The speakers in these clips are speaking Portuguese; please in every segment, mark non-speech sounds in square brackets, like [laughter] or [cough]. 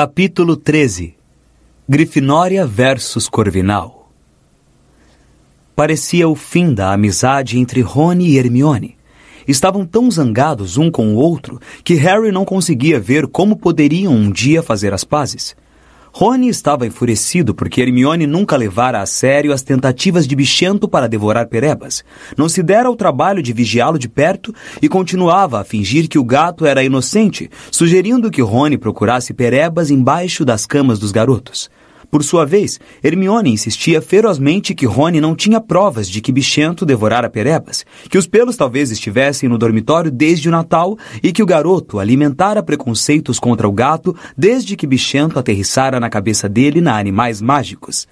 Capítulo 13 Grifinória versus Corvinal Parecia o fim da amizade entre Rony e Hermione. Estavam tão zangados um com o outro que Harry não conseguia ver como poderiam um dia fazer as pazes. Rony estava enfurecido porque Hermione nunca levara a sério as tentativas de Bichento para devorar Perebas. Não se dera o trabalho de vigiá-lo de perto e continuava a fingir que o gato era inocente, sugerindo que Rony procurasse Perebas embaixo das camas dos garotos. Por sua vez, Hermione insistia ferozmente que Rony não tinha provas de que Bichento devorara perebas, que os pelos talvez estivessem no dormitório desde o Natal e que o garoto alimentara preconceitos contra o gato desde que Bichento aterrissara na cabeça dele na Animais Mágicos.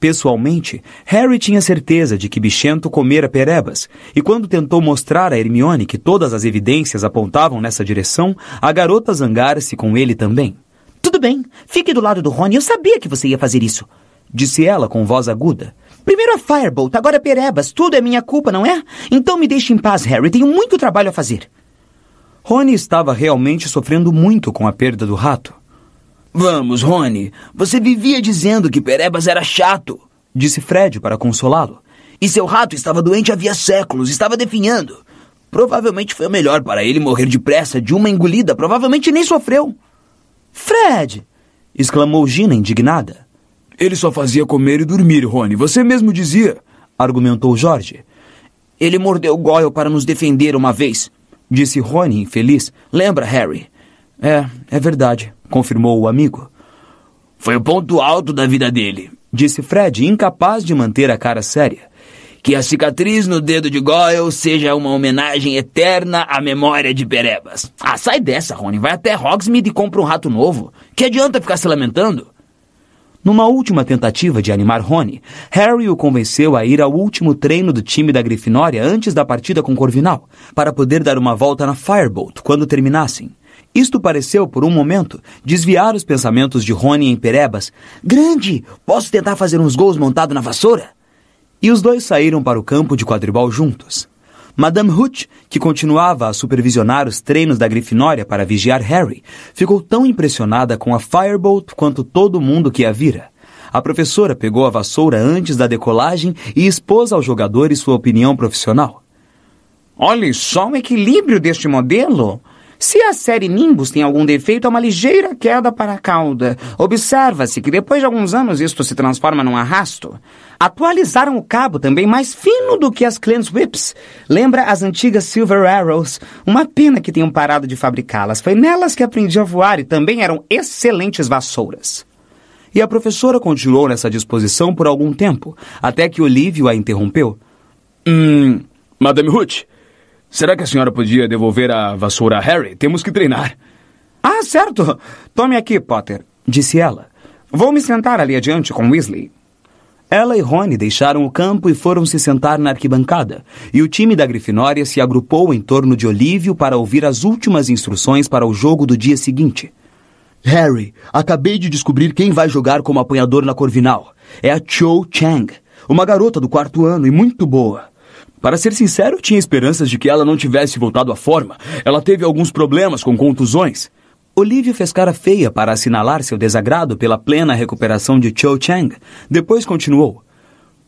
Pessoalmente, Harry tinha certeza de que Bichento comera perebas, e quando tentou mostrar a Hermione que todas as evidências apontavam nessa direção, a garota zangara-se com ele também. Tudo bem, fique do lado do Rony, eu sabia que você ia fazer isso. Disse ela com voz aguda. Primeiro a Firebolt, agora a Perebas, tudo é minha culpa, não é? Então me deixe em paz, Harry, tenho muito trabalho a fazer. Rony estava realmente sofrendo muito com a perda do rato. Vamos, Rony, você vivia dizendo que Perebas era chato, disse Fred para consolá-lo. E seu rato estava doente havia séculos, estava definhando. Provavelmente foi melhor para ele morrer depressa de uma engolida, provavelmente nem sofreu. Fred! exclamou Gina indignada. Ele só fazia comer e dormir, Rony. Você mesmo dizia, argumentou Jorge. Ele mordeu Goyle para nos defender uma vez, disse Rony infeliz. Lembra, Harry? É, é verdade, confirmou o amigo. Foi o ponto alto da vida dele, disse Fred, incapaz de manter a cara séria. Que a cicatriz no dedo de Goyle seja uma homenagem eterna à memória de Perebas. Ah, sai dessa, Rony. Vai até Hogsmeade e compra um rato novo. Que adianta ficar se lamentando? Numa última tentativa de animar Rony, Harry o convenceu a ir ao último treino do time da Grifinória antes da partida com Corvinal, para poder dar uma volta na Firebolt quando terminassem. Isto pareceu, por um momento, desviar os pensamentos de Rony em Perebas. Grande! Posso tentar fazer uns gols montado na vassoura? e os dois saíram para o campo de quadribol juntos. Madame Hooch, que continuava a supervisionar os treinos da Grifinória para vigiar Harry, ficou tão impressionada com a Firebolt quanto todo mundo que a vira. A professora pegou a vassoura antes da decolagem e expôs aos jogadores sua opinião profissional. Olhe só o equilíbrio deste modelo! Se a série Nimbus tem algum defeito, há é uma ligeira queda para a cauda. Observa-se que depois de alguns anos isto se transforma num arrasto. Atualizaram o cabo também mais fino do que as Clans Whips. Lembra as antigas Silver Arrows? Uma pena que tenham parado de fabricá-las. Foi nelas que aprendi a voar e também eram excelentes vassouras. E a professora continuou nessa disposição por algum tempo, até que Olívio a interrompeu. Hum, Madame Ruth, Será que a senhora podia devolver a vassoura a Harry? Temos que treinar. Ah, certo. Tome aqui, Potter, disse ela. Vou me sentar ali adiante com Weasley. Ela e Rony deixaram o campo e foram se sentar na arquibancada, e o time da Grifinória se agrupou em torno de Olívio para ouvir as últimas instruções para o jogo do dia seguinte. Harry, acabei de descobrir quem vai jogar como apanhador na Corvinal. É a Cho Chang, uma garota do quarto ano e muito boa. Para ser sincero, tinha esperanças de que ela não tivesse voltado à forma. Ela teve alguns problemas com contusões. Olivia fez cara feia para assinalar seu desagrado pela plena recuperação de Cho Chang. Depois continuou.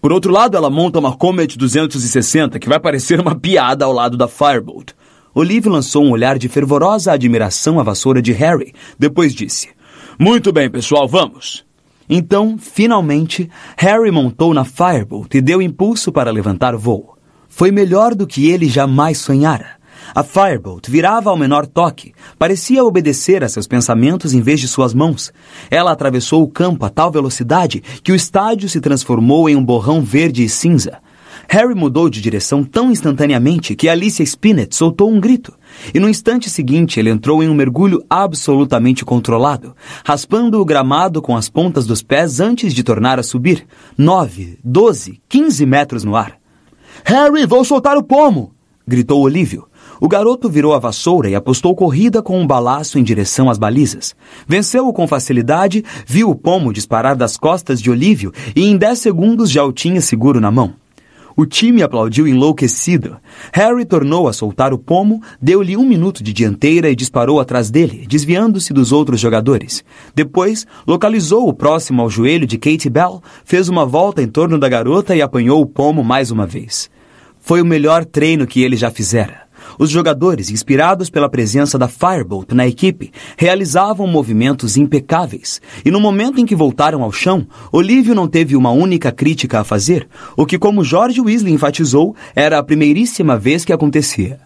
Por outro lado, ela monta uma Comet 260 que vai parecer uma piada ao lado da Firebolt. Olivia lançou um olhar de fervorosa admiração à vassoura de Harry. Depois disse: Muito bem, pessoal, vamos. Então, finalmente, Harry montou na Firebolt e deu impulso para levantar voo. Foi melhor do que ele jamais sonhara. A Firebolt virava ao menor toque, parecia obedecer a seus pensamentos em vez de suas mãos. Ela atravessou o campo a tal velocidade que o estádio se transformou em um borrão verde e cinza. Harry mudou de direção tão instantaneamente que Alicia Spinett soltou um grito, e no instante seguinte ele entrou em um mergulho absolutamente controlado, raspando o gramado com as pontas dos pés antes de tornar a subir, nove, doze, quinze metros no ar. Harry, vou soltar o pomo! gritou Olívio. O garoto virou a vassoura e apostou corrida com um balaço em direção às balizas. Venceu-o com facilidade, viu o pomo disparar das costas de Olívio e em dez segundos já o tinha seguro na mão. O time aplaudiu enlouquecido. Harry tornou a soltar o pomo, deu-lhe um minuto de dianteira e disparou atrás dele, desviando-se dos outros jogadores. Depois, localizou o próximo ao joelho de Kate Bell, fez uma volta em torno da garota e apanhou o pomo mais uma vez. Foi o melhor treino que ele já fizera. Os jogadores, inspirados pela presença da Firebolt na equipe, realizavam movimentos impecáveis, e no momento em que voltaram ao chão, Olívio não teve uma única crítica a fazer, o que, como George Weasley enfatizou, era a primeiríssima vez que acontecia.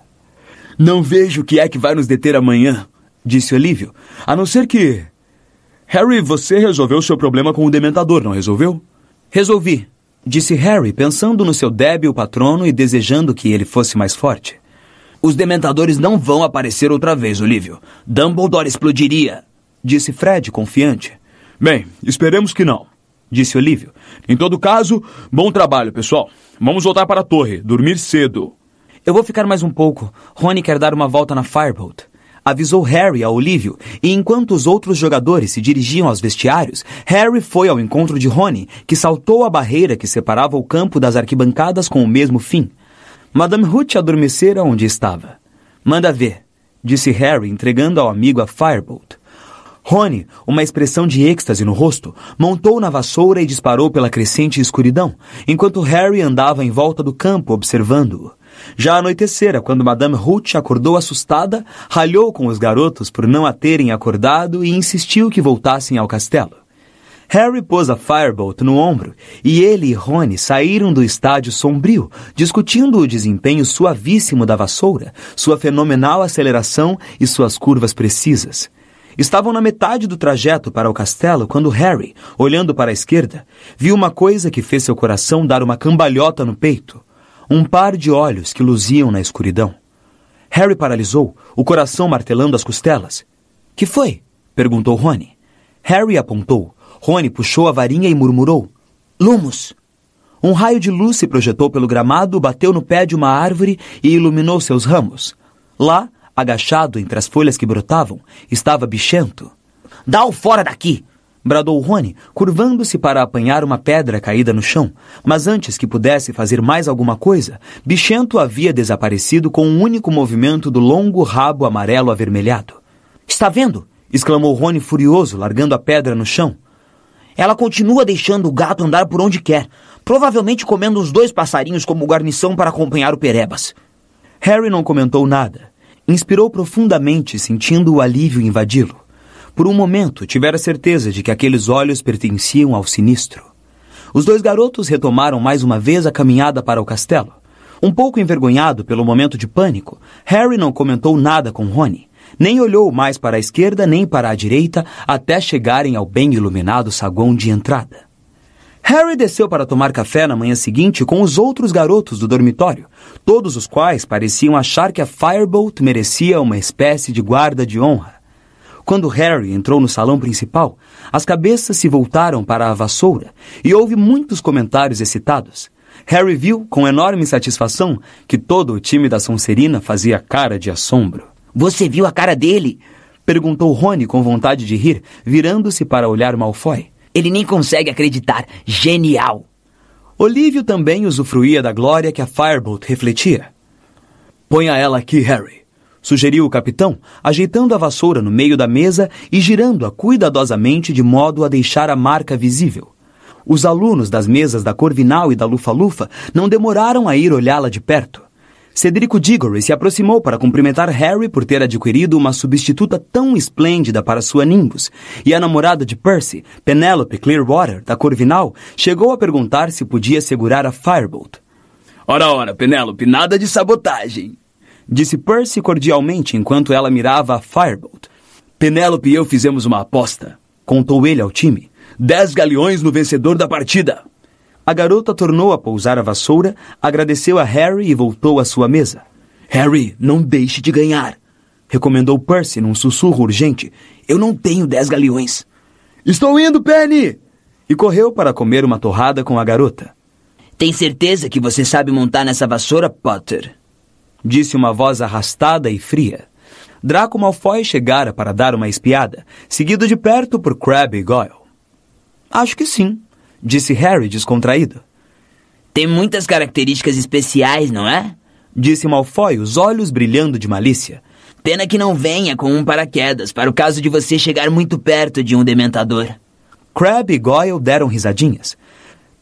Não vejo o que é que vai nos deter amanhã, disse Olívio, a não ser que. Harry, você resolveu seu problema com o dementador, não resolveu? Resolvi, disse Harry, pensando no seu débil patrono e desejando que ele fosse mais forte. Os dementadores não vão aparecer outra vez, Olívio. Dumbledore explodiria, disse Fred, confiante. Bem, esperemos que não, disse Olívio. Em todo caso, bom trabalho, pessoal. Vamos voltar para a torre, dormir cedo. Eu vou ficar mais um pouco. Rony quer dar uma volta na Firebolt. Avisou Harry a Olívio, e enquanto os outros jogadores se dirigiam aos vestiários, Harry foi ao encontro de Rony, que saltou a barreira que separava o campo das arquibancadas com o mesmo fim. Madame Ruth adormecera onde estava. Manda ver, disse Harry, entregando ao amigo a Firebolt. Rony, uma expressão de êxtase no rosto, montou na vassoura e disparou pela crescente escuridão, enquanto Harry andava em volta do campo observando-o. Já anoitecera quando Madame Ruth acordou assustada, ralhou com os garotos por não a terem acordado e insistiu que voltassem ao castelo. Harry pôs a Firebolt no ombro e ele e Rony saíram do estádio sombrio, discutindo o desempenho suavíssimo da vassoura, sua fenomenal aceleração e suas curvas precisas. Estavam na metade do trajeto para o castelo quando Harry, olhando para a esquerda, viu uma coisa que fez seu coração dar uma cambalhota no peito: um par de olhos que luziam na escuridão. Harry paralisou, o coração martelando as costelas. Que foi? perguntou Rony. Harry apontou, Rony puxou a varinha e murmurou: Lumos! Um raio de luz se projetou pelo gramado, bateu no pé de uma árvore e iluminou seus ramos. Lá, agachado entre as folhas que brotavam, estava Bichento. Dá o fora daqui! bradou Rony, curvando-se para apanhar uma pedra caída no chão. Mas antes que pudesse fazer mais alguma coisa, Bichento havia desaparecido com um único movimento do longo rabo amarelo avermelhado. Está vendo? exclamou Rony furioso, largando a pedra no chão. Ela continua deixando o gato andar por onde quer, provavelmente comendo os dois passarinhos como guarnição para acompanhar o Perebas. Harry não comentou nada. Inspirou profundamente, sentindo o alívio invadi-lo. Por um momento, tivera certeza de que aqueles olhos pertenciam ao sinistro. Os dois garotos retomaram mais uma vez a caminhada para o castelo. Um pouco envergonhado pelo momento de pânico, Harry não comentou nada com Rony. Nem olhou mais para a esquerda nem para a direita até chegarem ao bem iluminado saguão de entrada. Harry desceu para tomar café na manhã seguinte com os outros garotos do dormitório, todos os quais pareciam achar que a Firebolt merecia uma espécie de guarda de honra. Quando Harry entrou no salão principal, as cabeças se voltaram para a vassoura e houve muitos comentários excitados. Harry viu, com enorme satisfação, que todo o time da Sonserina fazia cara de assombro. Você viu a cara dele? Perguntou Rony com vontade de rir, virando-se para olhar Malfoy. Ele nem consegue acreditar. Genial! Olívio também usufruía da glória que a Firebolt refletia. Ponha ela aqui, Harry, sugeriu o capitão, ajeitando a vassoura no meio da mesa e girando-a cuidadosamente de modo a deixar a marca visível. Os alunos das mesas da Corvinal e da Lufa-Lufa não demoraram a ir olhá-la de perto. Cedrico Diggory se aproximou para cumprimentar Harry por ter adquirido uma substituta tão esplêndida para sua Nimbus, e a namorada de Percy, Penelope Clearwater, da Corvinal, chegou a perguntar se podia segurar a Firebolt. Ora, ora, Penelope, nada de sabotagem! Disse Percy cordialmente enquanto ela mirava a Firebolt. Penelope e eu fizemos uma aposta, contou ele ao time. Dez galeões no vencedor da partida! A garota tornou a pousar a vassoura, agradeceu a Harry e voltou à sua mesa. Harry, não deixe de ganhar, recomendou Percy num sussurro urgente. Eu não tenho dez galeões. Estou indo, Penny! E correu para comer uma torrada com a garota. Tem certeza que você sabe montar nessa vassoura, Potter? Disse uma voz arrastada e fria. Draco Malfoy chegara para dar uma espiada, seguido de perto por Crabbe e Goyle. Acho que sim, disse Harry descontraído. Tem muitas características especiais, não é? Disse Malfoy, os olhos brilhando de malícia. Pena que não venha com um paraquedas, para o caso de você chegar muito perto de um dementador. Crabbe e Goyle deram risadinhas.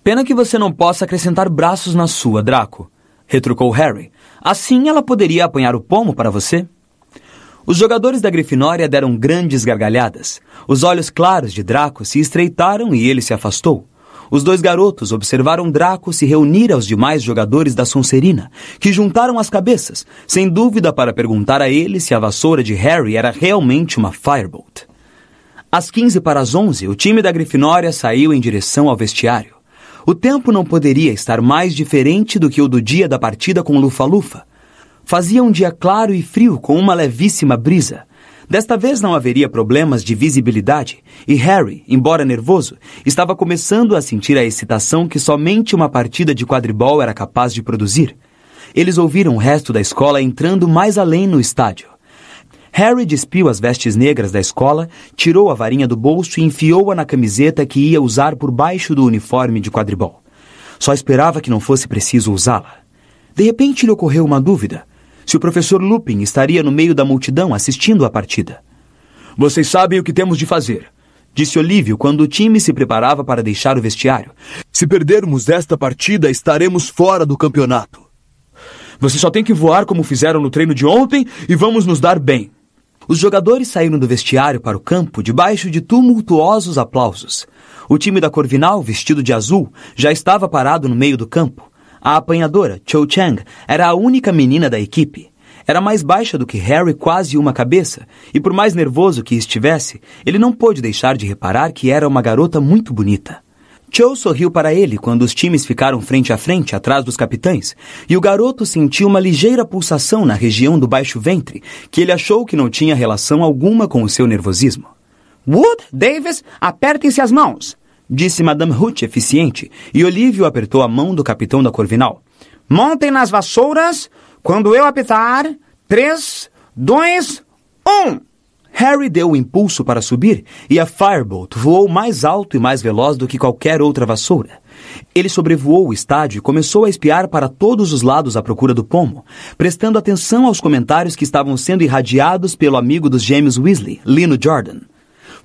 Pena que você não possa acrescentar braços na sua, Draco, retrucou Harry. Assim ela poderia apanhar o pomo para você. Os jogadores da Grifinória deram grandes gargalhadas. Os olhos claros de Draco se estreitaram e ele se afastou. Os dois garotos observaram Draco se reunir aos demais jogadores da Sonserina, que juntaram as cabeças, sem dúvida para perguntar a ele se a vassoura de Harry era realmente uma Firebolt. Às 15 para as 11, o time da Grifinória saiu em direção ao vestiário. O tempo não poderia estar mais diferente do que o do dia da partida com Lufa-Lufa. Fazia um dia claro e frio com uma levíssima brisa. Desta vez não haveria problemas de visibilidade, e Harry, embora nervoso, estava começando a sentir a excitação que somente uma partida de quadribol era capaz de produzir. Eles ouviram o resto da escola entrando mais além no estádio. Harry despiu as vestes negras da escola, tirou a varinha do bolso e enfiou-a na camiseta que ia usar por baixo do uniforme de quadribol. Só esperava que não fosse preciso usá-la. De repente lhe ocorreu uma dúvida se o professor Lupin estaria no meio da multidão assistindo à partida. Vocês sabem o que temos de fazer, disse Olívio quando o time se preparava para deixar o vestiário. Se perdermos esta partida, estaremos fora do campeonato. Você só tem que voar como fizeram no treino de ontem e vamos nos dar bem. Os jogadores saíram do vestiário para o campo debaixo de tumultuosos aplausos. O time da Corvinal, vestido de azul, já estava parado no meio do campo. A apanhadora, Cho Chang, era a única menina da equipe. Era mais baixa do que Harry quase uma cabeça, e por mais nervoso que estivesse, ele não pôde deixar de reparar que era uma garota muito bonita. Cho sorriu para ele quando os times ficaram frente a frente atrás dos capitães, e o garoto sentiu uma ligeira pulsação na região do baixo ventre, que ele achou que não tinha relação alguma com o seu nervosismo. Wood, Davis, apertem-se as mãos, disse Madame Ruth, eficiente, e Olívio apertou a mão do capitão da Corvinal. Montem nas vassouras quando eu apitar. Três, dois, um! Harry deu o impulso para subir e a Firebolt voou mais alto e mais veloz do que qualquer outra vassoura. Ele sobrevoou o estádio e começou a espiar para todos os lados à procura do pomo, prestando atenção aos comentários que estavam sendo irradiados pelo amigo dos gêmeos Weasley, Lino Jordan.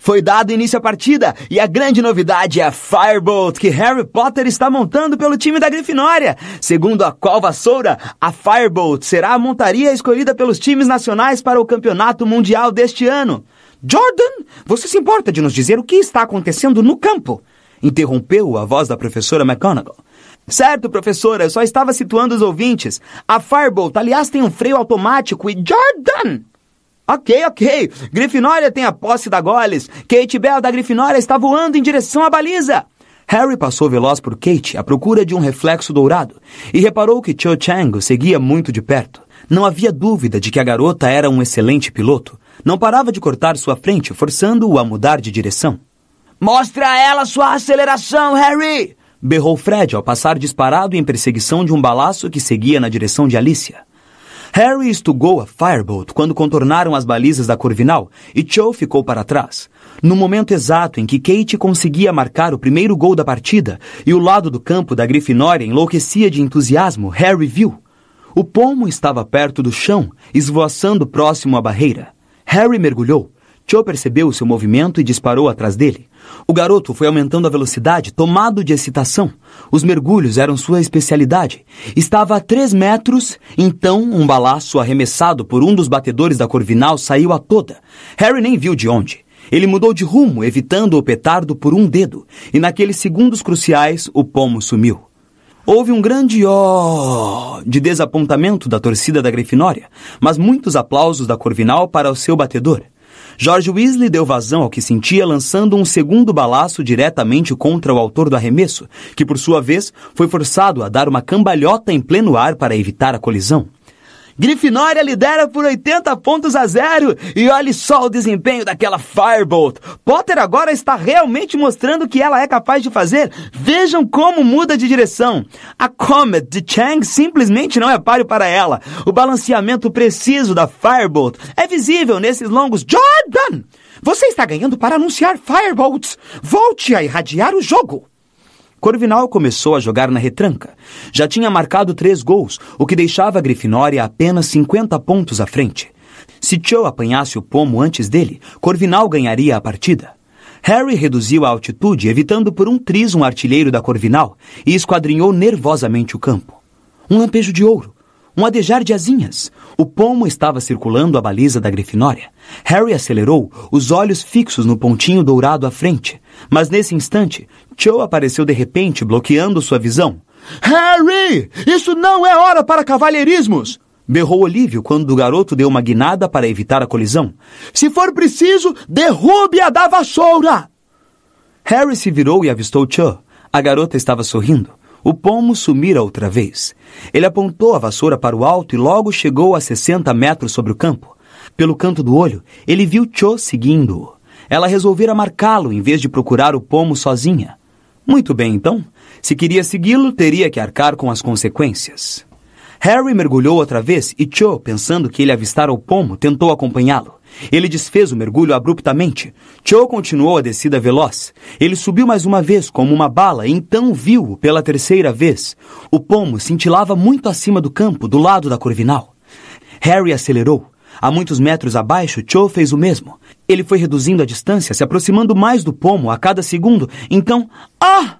Foi dado início à partida e a grande novidade é a Firebolt que Harry Potter está montando pelo time da Grifinória. Segundo a qual vassoura, a Firebolt será a montaria escolhida pelos times nacionais para o Campeonato Mundial deste ano. Jordan, você se importa de nos dizer o que está acontecendo no campo? Interrompeu a voz da professora McGonagall. Certo, professora, eu só estava situando os ouvintes. A Firebolt, aliás, tem um freio automático e Jordan! Ok, ok. Grifinória tem a posse da Goles. Kate Bell da Grifinória está voando em direção à baliza. Harry passou veloz por Kate à procura de um reflexo dourado e reparou que Cho Chang seguia muito de perto. Não havia dúvida de que a garota era um excelente piloto. Não parava de cortar sua frente, forçando-o a mudar de direção. Mostra a ela sua aceleração, Harry! berrou Fred ao passar disparado em perseguição de um balaço que seguia na direção de Alicia. Harry estugou a Firebolt quando contornaram as balizas da Corvinal e Cho ficou para trás. No momento exato em que Kate conseguia marcar o primeiro gol da partida e o lado do campo da Grifinória enlouquecia de entusiasmo, Harry viu. O pomo estava perto do chão, esvoaçando próximo à barreira. Harry mergulhou. Cho percebeu seu movimento e disparou atrás dele. O garoto foi aumentando a velocidade, tomado de excitação. Os mergulhos eram sua especialidade. Estava a três metros, então um balaço arremessado por um dos batedores da Corvinal saiu a toda. Harry nem viu de onde. Ele mudou de rumo, evitando o petardo por um dedo, e naqueles segundos cruciais o pomo sumiu. Houve um grande ó de desapontamento da torcida da Grifinória, mas muitos aplausos da Corvinal para o seu batedor. George Weasley deu vazão ao que sentia lançando um segundo balaço diretamente contra o autor do arremesso, que por sua vez foi forçado a dar uma cambalhota em pleno ar para evitar a colisão. Grifinória lidera por 80 pontos a zero e olhe só o desempenho daquela Firebolt. Potter agora está realmente mostrando o que ela é capaz de fazer. Vejam como muda de direção. A Comet de Chang simplesmente não é páreo para ela. O balanceamento preciso da Firebolt é visível nesses longos Jordan! Você está ganhando para anunciar Firebolts. Volte a irradiar o jogo. Corvinal começou a jogar na retranca. Já tinha marcado três gols, o que deixava a Grifinória apenas 50 pontos à frente. Se Cho apanhasse o pomo antes dele, Corvinal ganharia a partida. Harry reduziu a altitude, evitando por um tris um artilheiro da Corvinal e esquadrinhou nervosamente o campo. Um lampejo de ouro, um adejar de asinhas. O pomo estava circulando a baliza da Grifinória. Harry acelerou, os olhos fixos no pontinho dourado à frente. Mas nesse instante, Cho apareceu de repente, bloqueando sua visão. Harry! Isso não é hora para cavalheirismos! berrou Olívio quando o garoto deu uma guinada para evitar a colisão. Se for preciso, derrube-a da vassoura! Harry se virou e avistou Cho. A garota estava sorrindo. O pomo sumira outra vez. Ele apontou a vassoura para o alto e logo chegou a 60 metros sobre o campo. Pelo canto do olho, ele viu Cho seguindo-o. Ela resolvera marcá-lo em vez de procurar o pomo sozinha. Muito bem, então. Se queria segui-lo, teria que arcar com as consequências. Harry mergulhou outra vez e Cho, pensando que ele avistara o pomo, tentou acompanhá-lo. Ele desfez o mergulho abruptamente. Cho continuou a descida veloz. Ele subiu mais uma vez como uma bala e então viu-o pela terceira vez. O pomo cintilava muito acima do campo, do lado da corvinal. Harry acelerou. A muitos metros abaixo, Cho fez o mesmo. Ele foi reduzindo a distância, se aproximando mais do pomo a cada segundo. Então, ah!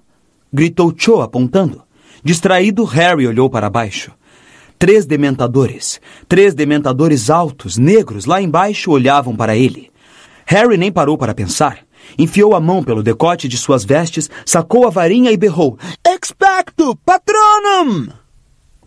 gritou Cho apontando. Distraído, Harry olhou para baixo. Três dementadores, três dementadores altos, negros, lá embaixo olhavam para ele. Harry nem parou para pensar. Enfiou a mão pelo decote de suas vestes, sacou a varinha e berrou: Expecto patronum!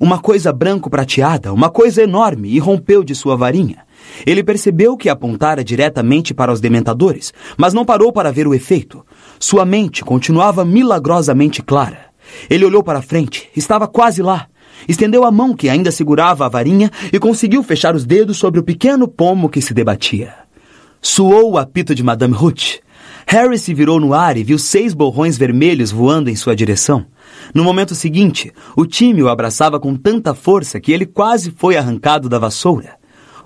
Uma coisa branco-prateada, uma coisa enorme, irrompeu de sua varinha. Ele percebeu que apontara diretamente para os dementadores, mas não parou para ver o efeito. Sua mente continuava milagrosamente clara. Ele olhou para frente, estava quase lá. Estendeu a mão que ainda segurava a varinha e conseguiu fechar os dedos sobre o pequeno pomo que se debatia. Suou o apito de Madame Ruth. Harry se virou no ar e viu seis borrões vermelhos voando em sua direção. No momento seguinte, o time o abraçava com tanta força que ele quase foi arrancado da vassoura.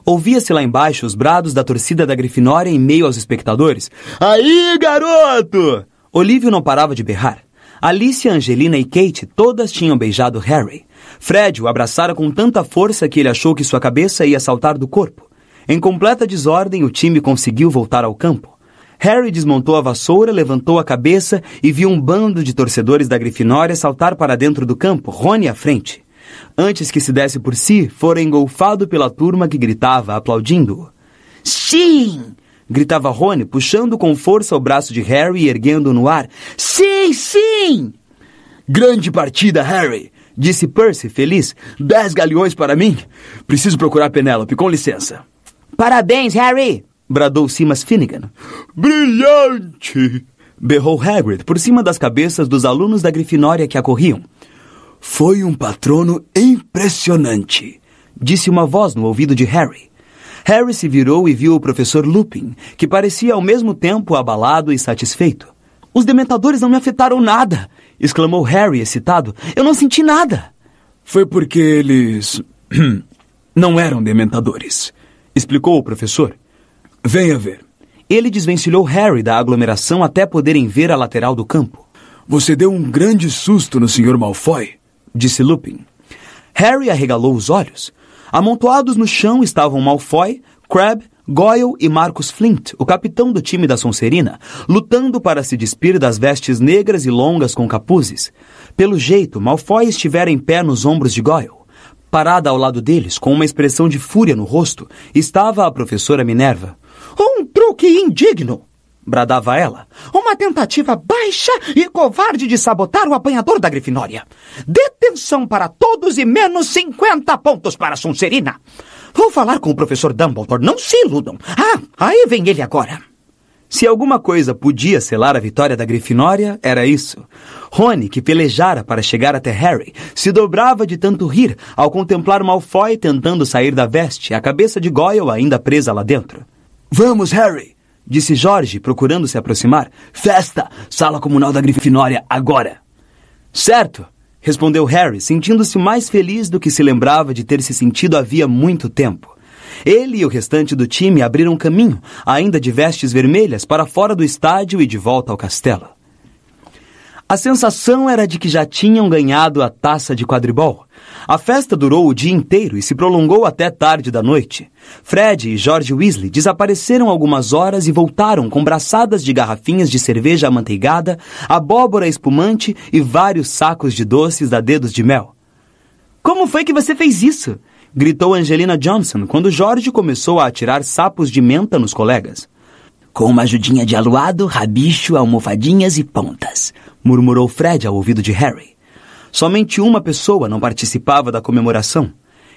Ouvia-se lá embaixo os brados da torcida da Grifinória em meio aos espectadores. Aí, garoto! Olívio não parava de berrar. Alice, Angelina e Kate todas tinham beijado Harry. Fred o abraçara com tanta força que ele achou que sua cabeça ia saltar do corpo. Em completa desordem, o time conseguiu voltar ao campo. Harry desmontou a vassoura, levantou a cabeça e viu um bando de torcedores da Grifinória saltar para dentro do campo, Rony à frente. Antes que se desse por si, fora engolfado pela turma que gritava, aplaudindo. Sim! gritava Rony, puxando com força o braço de Harry e erguendo-o no ar. Sim, sim! Grande partida, Harry! disse Percy, feliz. Dez galeões para mim? Preciso procurar Penélope, com licença. Parabéns, Harry! bradou Simas Finnegan. Brilhante! berrou Hagrid por cima das cabeças dos alunos da Grifinória que a corriam. Foi um patrono impressionante, disse uma voz no ouvido de Harry. Harry se virou e viu o professor Lupin, que parecia ao mesmo tempo abalado e satisfeito. Os dementadores não me afetaram nada, exclamou Harry excitado. Eu não senti nada. Foi porque eles [clears throat] não eram dementadores, explicou o professor. Venha ver. Ele desvencilhou Harry da aglomeração até poderem ver a lateral do campo. Você deu um grande susto no Sr. Malfoy, disse Lupin. Harry arregalou os olhos. Amontoados no chão estavam Malfoy, Crabbe, Goyle e Marcus Flint, o capitão do time da Sonserina, lutando para se despir das vestes negras e longas com capuzes. Pelo jeito, Malfoy estivera em pé nos ombros de Goyle. Parada ao lado deles, com uma expressão de fúria no rosto, estava a professora Minerva. Um truque indigno! bradava ela. Uma tentativa baixa e covarde de sabotar o apanhador da Grifinória. Detenção para todos e menos 50 pontos para Sonserina. Vou falar com o professor Dumbledore, não se iludam. Ah, aí vem ele agora. Se alguma coisa podia selar a vitória da Grifinória, era isso. Rony, que pelejara para chegar até Harry, se dobrava de tanto rir ao contemplar Malfoy tentando sair da veste, a cabeça de Goyle ainda presa lá dentro. Vamos, Harry! Disse Jorge, procurando se aproximar. Festa! Sala comunal da Grifinória, agora! Certo! Respondeu Harry, sentindo-se mais feliz do que se lembrava de ter se sentido havia muito tempo. Ele e o restante do time abriram caminho, ainda de vestes vermelhas, para fora do estádio e de volta ao castelo. A sensação era de que já tinham ganhado a taça de quadribol. A festa durou o dia inteiro e se prolongou até tarde da noite. Fred e George Weasley desapareceram algumas horas e voltaram com braçadas de garrafinhas de cerveja amanteigada, abóbora espumante e vários sacos de doces a dedos de mel. Como foi que você fez isso? gritou Angelina Johnson quando George começou a atirar sapos de menta nos colegas. Com uma ajudinha de aluado, rabicho, almofadinhas e pontas murmurou Fred ao ouvido de Harry. Somente uma pessoa não participava da comemoração.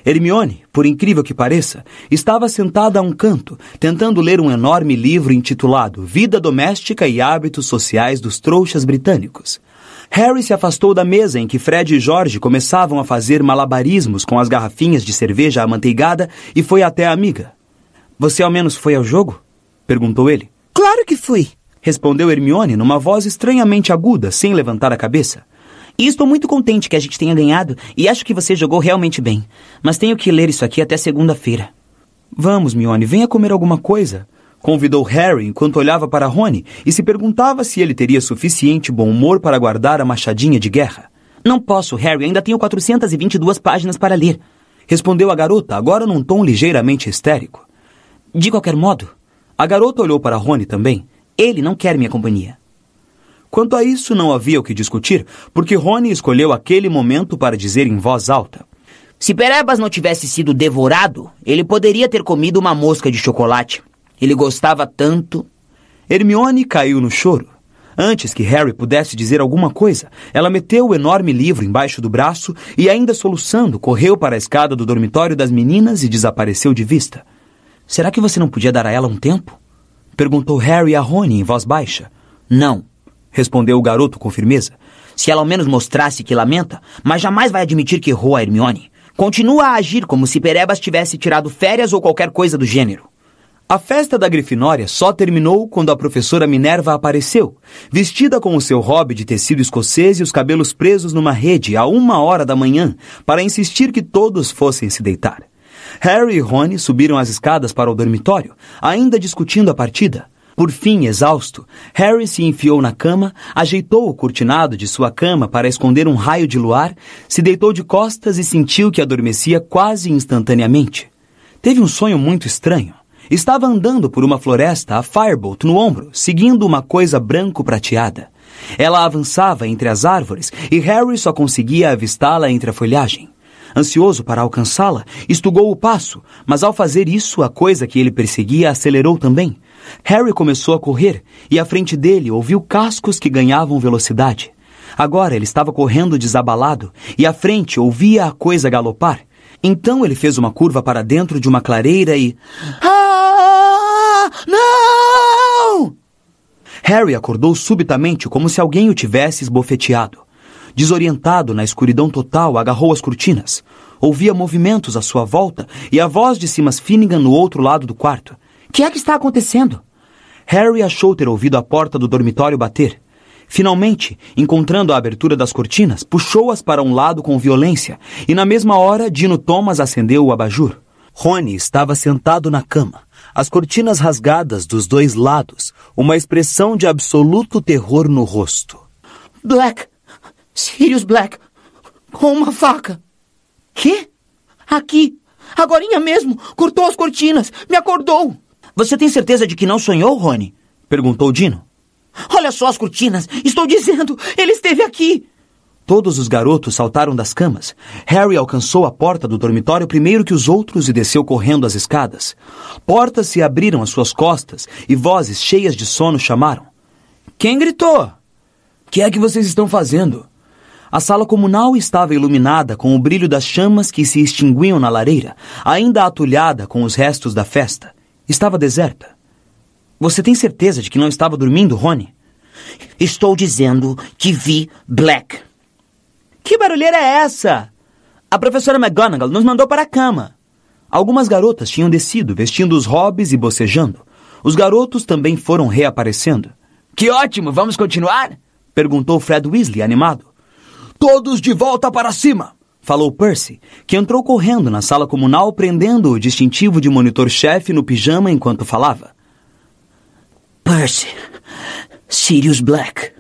Hermione, por incrível que pareça, estava sentada a um canto, tentando ler um enorme livro intitulado Vida Doméstica e Hábitos Sociais dos Trouxas Britânicos. Harry se afastou da mesa em que Fred e Jorge começavam a fazer malabarismos com as garrafinhas de cerveja amanteigada e foi até a amiga. Você ao menos foi ao jogo? perguntou ele. Claro que fui, respondeu Hermione numa voz estranhamente aguda, sem levantar a cabeça. E estou muito contente que a gente tenha ganhado e acho que você jogou realmente bem. Mas tenho que ler isso aqui até segunda-feira. Vamos, Mione, venha comer alguma coisa. Convidou Harry enquanto olhava para Rony e se perguntava se ele teria suficiente bom humor para guardar a machadinha de guerra. Não posso, Harry, ainda tenho 422 páginas para ler. Respondeu a garota, agora num tom ligeiramente histérico. De qualquer modo. A garota olhou para Rony também ele não quer minha companhia. Quanto a isso, não havia o que discutir, porque Rony escolheu aquele momento para dizer em voz alta. Se Perebas não tivesse sido devorado, ele poderia ter comido uma mosca de chocolate. Ele gostava tanto. Hermione caiu no choro. Antes que Harry pudesse dizer alguma coisa, ela meteu o enorme livro embaixo do braço e, ainda soluçando, correu para a escada do dormitório das meninas e desapareceu de vista. Será que você não podia dar a ela um tempo? Perguntou Harry a Rony em voz baixa. Não, respondeu o garoto com firmeza. Se ela ao menos mostrasse que lamenta, mas jamais vai admitir que errou a Hermione. Continua a agir como se Perebas tivesse tirado férias ou qualquer coisa do gênero. A festa da Grifinória só terminou quando a professora Minerva apareceu, vestida com o seu robe de tecido escocês e os cabelos presos numa rede a uma hora da manhã, para insistir que todos fossem se deitar. Harry e Rony subiram as escadas para o dormitório, ainda discutindo a partida. Por fim, exausto, Harry se enfiou na cama, ajeitou o cortinado de sua cama para esconder um raio de luar, se deitou de costas e sentiu que adormecia quase instantaneamente. Teve um sonho muito estranho. Estava andando por uma floresta a Firebolt no ombro, seguindo uma coisa branco-prateada. Ela avançava entre as árvores e Harry só conseguia avistá-la entre a folhagem. Ansioso para alcançá-la, estugou o passo, mas ao fazer isso, a coisa que ele perseguia acelerou também. Harry começou a correr e à frente dele ouviu cascos que ganhavam velocidade. Agora ele estava correndo desabalado e à frente ouvia a coisa galopar. Então ele fez uma curva para dentro de uma clareira e. Ah! Não! Harry acordou subitamente como se alguém o tivesse esbofeteado. Desorientado na escuridão total, agarrou as cortinas. Ouvia movimentos à sua volta e a voz de Simas Finnegan no outro lado do quarto. Que é que está acontecendo? Harry achou ter ouvido a porta do dormitório bater. Finalmente, encontrando a abertura das cortinas, puxou-as para um lado com violência e, na mesma hora, Dino Thomas acendeu o abajur. Rony estava sentado na cama, as cortinas rasgadas dos dois lados, uma expressão de absoluto terror no rosto. Black! Sirius Black com uma faca. Quê? Aqui, agorinha mesmo, cortou as cortinas, me acordou. Você tem certeza de que não sonhou, Rony? Perguntou Dino. Olha só as cortinas, estou dizendo, ele esteve aqui. Todos os garotos saltaram das camas. Harry alcançou a porta do dormitório primeiro que os outros e desceu correndo as escadas. Portas se abriram às suas costas e vozes cheias de sono chamaram. Quem gritou? O que é que vocês estão fazendo? A sala comunal estava iluminada com o brilho das chamas que se extinguiam na lareira, ainda atulhada com os restos da festa. Estava deserta. Você tem certeza de que não estava dormindo, Rony? Estou dizendo que vi Black. Que barulheira é essa? A professora McGonagall nos mandou para a cama. Algumas garotas tinham descido, vestindo os hobbies e bocejando. Os garotos também foram reaparecendo. Que ótimo! Vamos continuar? perguntou Fred Weasley, animado. Todos de volta para cima! Falou Percy, que entrou correndo na sala comunal prendendo o distintivo de monitor-chefe no pijama enquanto falava. Percy, Sirius Black,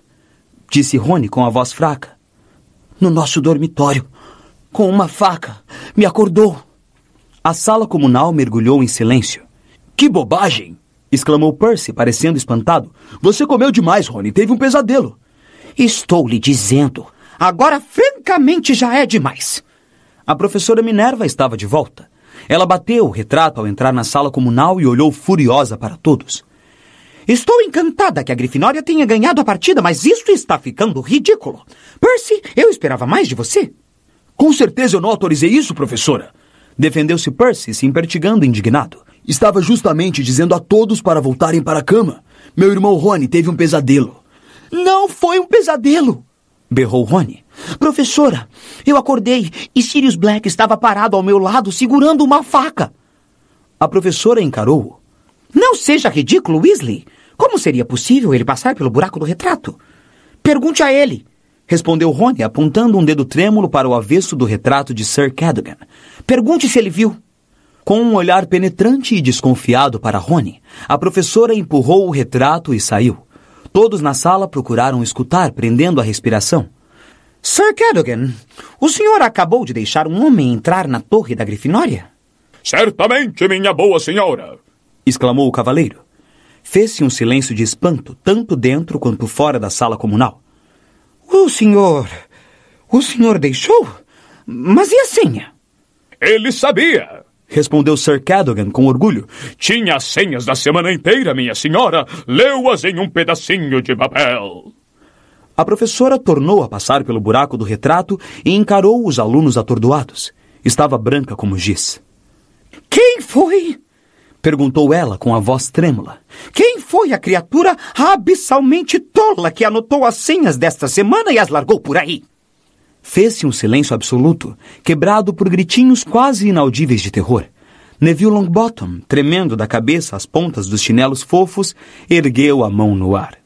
disse Rony com a voz fraca. No nosso dormitório, com uma faca, me acordou. A sala comunal mergulhou em silêncio. Que bobagem! exclamou Percy, parecendo espantado. Você comeu demais, Rony, teve um pesadelo. Estou lhe dizendo, Agora, francamente, já é demais. A professora Minerva estava de volta. Ela bateu o retrato ao entrar na sala comunal e olhou furiosa para todos. Estou encantada que a Grifinória tenha ganhado a partida, mas isso está ficando ridículo. Percy, eu esperava mais de você. Com certeza eu não autorizei isso, professora. Defendeu-se Percy, se impertigando indignado. Estava justamente dizendo a todos para voltarem para a cama. Meu irmão Rony teve um pesadelo. Não foi um pesadelo! berrou Rony. Professora, eu acordei e Sirius Black estava parado ao meu lado segurando uma faca. A professora encarou-o. Não seja ridículo, Weasley. Como seria possível ele passar pelo buraco do retrato? Pergunte a ele, respondeu Rony, apontando um dedo trêmulo para o avesso do retrato de Sir Cadogan. Pergunte se ele viu. Com um olhar penetrante e desconfiado para Rony, a professora empurrou o retrato e saiu. Todos na sala procuraram escutar, prendendo a respiração. Sir Cadogan, o senhor acabou de deixar um homem entrar na torre da Grifinória? Certamente, minha boa senhora! exclamou o cavaleiro. Fez-se um silêncio de espanto, tanto dentro quanto fora da sala comunal. O senhor. O senhor deixou? Mas e a senha? Ele sabia! Respondeu Sir Cadogan com orgulho. Tinha as senhas da semana inteira, minha senhora. Leu-as em um pedacinho de papel. A professora tornou a passar pelo buraco do retrato e encarou os alunos atordoados. Estava branca como giz. Quem foi? Perguntou ela com a voz trêmula. Quem foi a criatura abissalmente tola que anotou as senhas desta semana e as largou por aí? Fez-se um silêncio absoluto, quebrado por gritinhos quase inaudíveis de terror. Neville Longbottom, tremendo da cabeça às pontas dos chinelos fofos, ergueu a mão no ar.